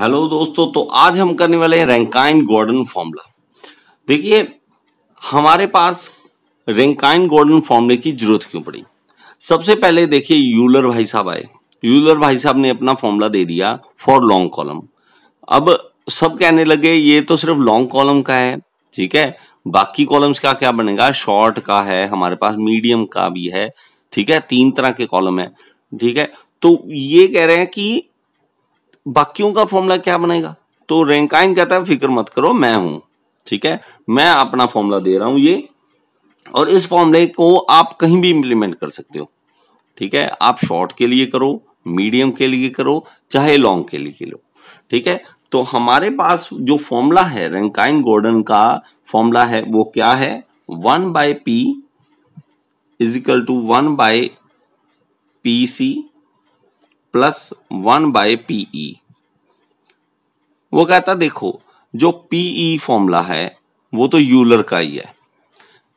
Hello दोस्तों तो आज हम करने वाले हैं रैंकाइन गॉर्डन फॉर्मूला देखिए हमारे पास रैंकाइन गॉर्डन फॉर्मूले की जरूरत क्यों पड़ी सबसे पहले देखिए यूलर भाई साहब आए यूलर भाई साहब ने अपना फॉर्मूला दे दिया फॉर लॉन्ग कॉलम अब सब कहने लगे ये तो सिर्फ लॉन्ग कॉलम का है ठीक है बाकी कॉलम्स का क्या बनेगा शॉर्ट का है हमारे पास मीडियम का भी है ठीक है तीन तरह के कॉलम है ठीक है तो ये कह रहे हैं कि बाकियों का फॉर्मूला क्या बनेगा तो रेंकाइन कहता है फिक्र मत करो मैं हूं ठीक है मैं अपना फॉर्मूला दे रहा हूं ये और इस फॉर्मूले को आप कहीं भी इंप्लीमेंट कर सकते हो ठीक है आप शॉर्ट के लिए करो मीडियम के लिए करो चाहे लॉन्ग के लिए लो ठीक है तो हमारे पास जो फॉर्मूला है रेंकाइन गोर्डन का फॉर्मूला है वो क्या है one by p is equal to one by p c plus one by p e e। वो कहता देखो जो पीई फॉर्मूला e है वो तो यूलर का ही है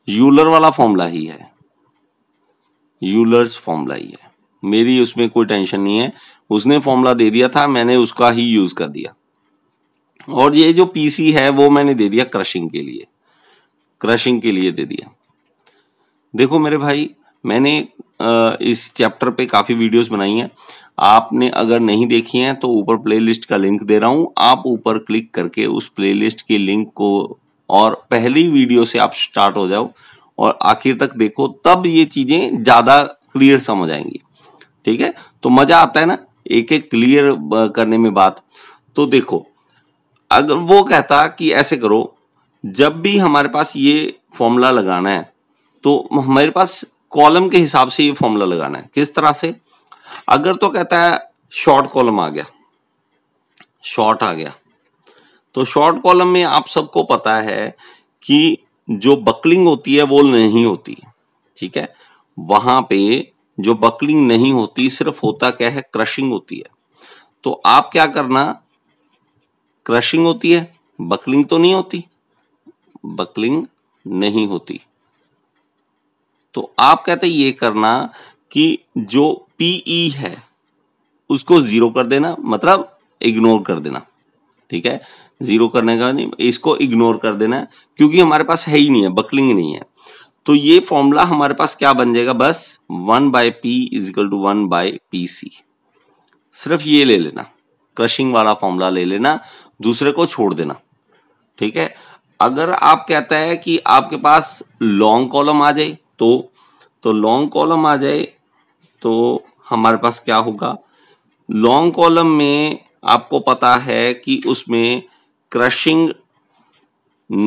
यूलर वाला फॉर्मूला ही है यूलर्स फॉर्मूला ही है मेरी उसमें कोई टेंशन नहीं है उसने फॉर्मूला दे दिया था मैंने उसका ही यूज कर दिया और ये जो पीसी है वो मैंने दे दिया क्रशिंग के लिए क्रशिंग के लिए दे दिया देखो मेरे भाई मैंने इस चैप्टर पे काफी वीडियोस बनाई हैं आपने अगर नहीं देखी है तो ऊपर प्लेलिस्ट का लिंक दे रहा हूं आप ऊपर क्लिक करके उस प्लेलिस्ट के लिंक को और पहली वीडियो से आप स्टार्ट हो जाओ और आखिर तक देखो तब ये चीजें ज्यादा क्लियर समझ आएंगी ठीक है तो मजा आता है ना एक एक क्लियर करने में बात तो देखो अगर वो कहता कि ऐसे करो जब भी हमारे पास ये फॉर्मूला लगाना है तो हमारे पास कॉलम के हिसाब से ये फॉर्मूला लगाना है किस तरह से अगर तो कहता है शॉर्ट कॉलम आ गया शॉर्ट आ गया तो शॉर्ट कॉलम में आप सबको पता है कि जो बकलिंग होती है वो नहीं होती ठीक है वहां पे जो बकलिंग नहीं होती सिर्फ होता क्या है क्रशिंग होती है तो आप क्या करना क्रशिंग होती है बकलिंग तो नहीं होती बकलिंग नहीं होती तो आप कहते ये करना कि जो पीई e है उसको जीरो कर देना मतलब इग्नोर कर देना ठीक है जीरो करने का नहीं इसको इग्नोर कर देना है क्योंकि हमारे पास है ही नहीं है बकलिंग नहीं है तो ये फॉर्मूला हमारे पास क्या बन जाएगा बस one by p is equal to one by p c सिर्फ ये ले लेना क्रशिंग वाला फॉर्मूला ले लेना दूसरे को छोड़ देना ठीक है अगर आप कहता है कि आपके पास लॉन्ग कॉलम आ जाए तो तो लॉन्ग कॉलम आ जाए तो हमारे पास क्या होगा लॉन्ग कॉलम में आपको पता है कि उसमें क्रशिंग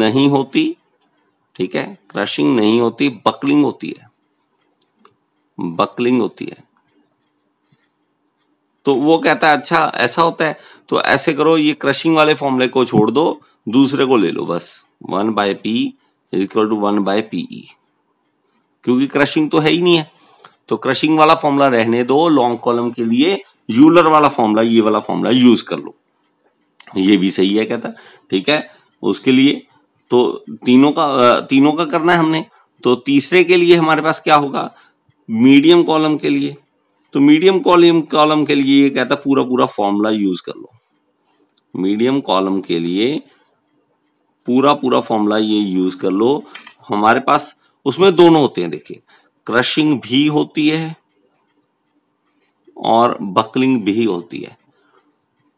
नहीं होती ठीक है क्रशिंग नहीं होती बकलिंग होती है बकलिंग होती है तो वो कहता है अच्छा ऐसा होता है तो ऐसे करो ये क्रशिंग वाले फॉर्मूले को छोड़ दो दूसरे को ले लो बस one by p is equal to one by p e क्योंकि क्रशिंग तो है ही नहीं है तो क्रशिंग वाला फॉर्मूला रहने दो लॉन्ग कॉलम के लिए यूलर वाला फॉर्मूला ये वाला फॉर्मूला यूज कर लो ये भी सही है कहता ठीक है उसके लिए तो तीनों का तीनों का करना है हमने तो तीसरे के लिए हमारे पास क्या होगा मीडियम कॉलम के लिए तो मीडियम कॉलम कॉलम के लिए ये कहता पूरा पूरा फॉर्मूला यूज कर लो मीडियम कॉलम के लिए पूरा पूरा फॉर्मूला ये यूज कर लो हमारे पास उसमें दोनों होते हैं देखिए क्रशिंग भी होती है और बकलिंग भी होती है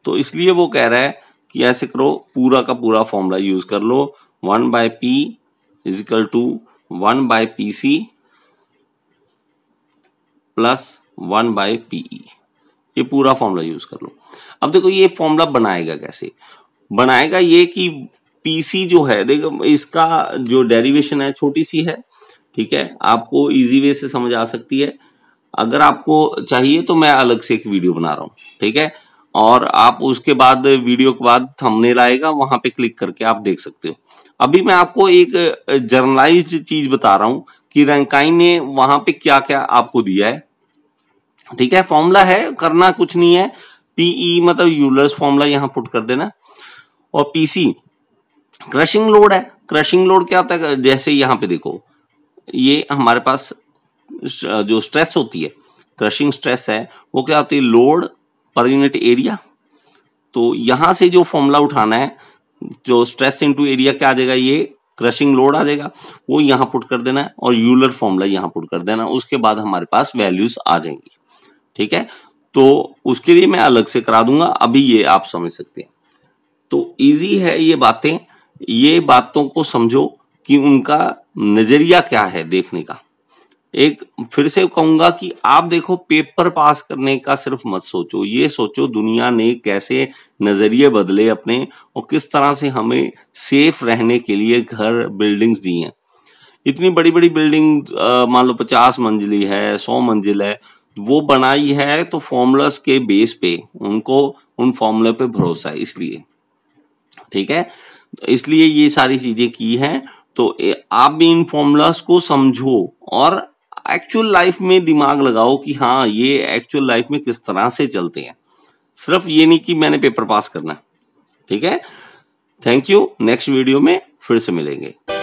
तो इसलिए वो कह रहा है कि ऐसे करो पूरा का पूरा फॉर्मूला यूज कर लो one by p is equal to one by p c plus one by p e ये पूरा फॉर्मूला यूज कर लो अब देखो ये फॉर्मूला बनाएगा कैसे बनाएगा ये कि पीसी जो है देखो इसका जो डेरिवेशन है छोटी सी है ठीक है आपको इजी वे से समझ आ सकती है अगर आपको चाहिए तो मैं अलग से एक वीडियो बना रहा हूँ ठीक है और आप उसके बाद वीडियो के बाद थंबनेल आएगा वहां पे क्लिक करके आप देख सकते हो अभी मैं आपको एक जर्नलाइज चीज बता रहा हूं कि रैंकाइन ने वहां पे क्या क्या आपको दिया है ठीक है फॉर्मूला है करना कुछ नहीं है पीई e मतलब यूलर्स फॉर्मूला यहाँ पुट कर देना और पीसी क्रशिंग लोड है क्रशिंग लोड क्या होता है जैसे यहाँ पे देखो ये हमारे पास जो स्ट्रेस होती है क्रशिंग स्ट्रेस है वो क्या होती है लोड पर यूनिट एरिया तो यहां से जो फॉर्मूला उठाना है जो स्ट्रेस इनटू एरिया क्या आ जाएगा ये क्रशिंग लोड आ जाएगा वो यहां पुट कर देना है और यूलर फॉर्मूला यहाँ पुट कर देना उसके बाद हमारे पास वैल्यूज आ जाएंगी ठीक है तो उसके लिए मैं अलग से करा दूंगा अभी ये आप समझ सकते हैं तो इजी है ये बातें ये बातों को समझो कि उनका नजरिया क्या है देखने का एक फिर से कहूंगा कि आप देखो पेपर पास करने का सिर्फ मत सोचो ये सोचो दुनिया ने कैसे नजरिए बदले अपने और किस तरह से हमें सेफ रहने के लिए घर बिल्डिंग्स दी हैं इतनी बड़ी बड़ी बिल्डिंग मान लो पचास मंजिली है सौ मंजिल है वो बनाई है तो फॉर्मूलास के बेस पे उनको उन फॉर्मूला पे भरोसा है इसलिए ठीक है तो इसलिए ये सारी चीजें की हैं तो आप भी इन फॉर्मूलाज को समझो और एक्चुअल लाइफ में दिमाग लगाओ कि हाँ ये एक्चुअल लाइफ में किस तरह से चलते हैं सिर्फ ये नहीं कि मैंने पेपर पास करना ठीक है थैंक यू नेक्स्ट वीडियो में फिर से मिलेंगे